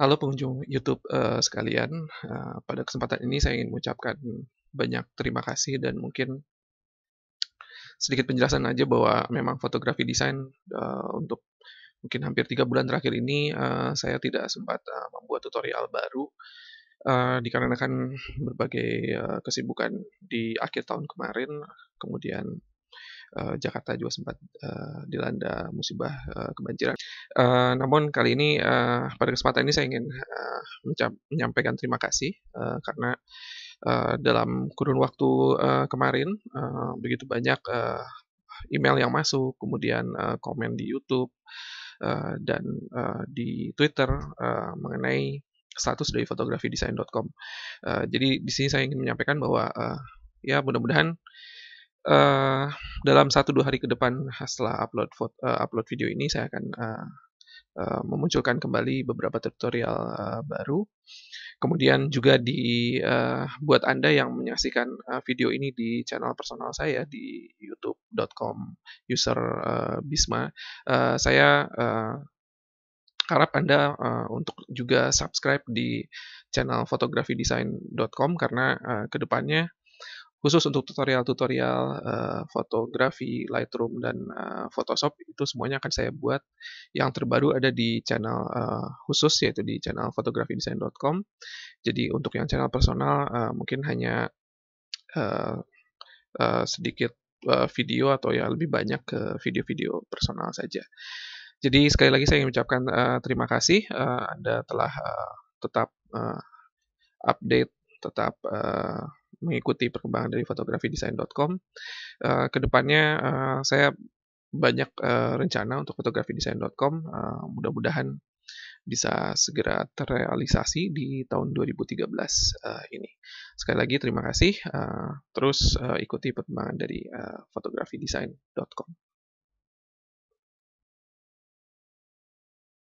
Halo pengunjung YouTube uh, sekalian, uh, pada kesempatan ini saya ingin mengucapkan banyak terima kasih dan mungkin sedikit penjelasan aja bahwa memang fotografi desain uh, untuk mungkin hampir tiga bulan terakhir ini uh, saya tidak sempat uh, membuat tutorial baru uh, dikarenakan berbagai uh, kesibukan di akhir tahun kemarin, kemudian Eh, Jakarta juga sempat uh, dilanda musibah uh, kebanjiran. Uh, namun kali ini uh, pada kesempatan ini saya ingin uh, menyampaikan terima kasih uh, karena uh, dalam kurun waktu uh, kemarin uh, begitu banyak uh, email yang masuk, kemudian uh, komen di YouTube uh, dan uh, di Twitter uh, mengenai status dari fotografidesign.com. Uh, jadi di sini saya ingin menyampaikan bahwa uh, ya mudah-mudahan uh, uh, dalam satu dua hari ke depan setelah upload uh, upload video ini saya akan uh, uh, memunculkan kembali beberapa tutorial uh, baru. Kemudian juga di uh, buat Anda yang menyaksikan uh, video ini di channel personal saya di youtube.com user uh, bisma uh, saya uh, harap Anda uh, untuk juga subscribe di channel fotografidesign.com karena uh, kedepannya khusus untuk tutorial-tutorial uh, fotografi Lightroom dan uh, Photoshop itu semuanya akan saya buat yang terbaru ada di channel uh, khusus yaitu di channel fotografidesign.com jadi untuk yang channel personal uh, mungkin hanya uh, uh, sedikit uh, video atau ya lebih banyak ke video-video personal saja jadi sekali lagi saya ingin mengucapkan uh, terima kasih uh, Anda telah uh, tetap uh, update tetap uh, mengikuti perkembangan dari fotografidesign.com. Uh, eh, kedepannya uh, eh, saya banyak uh, rencana untuk fotografidesign.com. Uh, mudah-mudahan bisa segera terrealisasi di tahun 2013 uh, ini. Sekali lagi terima kasih. Uh, terus uh, ikuti perkembangan dari uh, fotografidesign.com.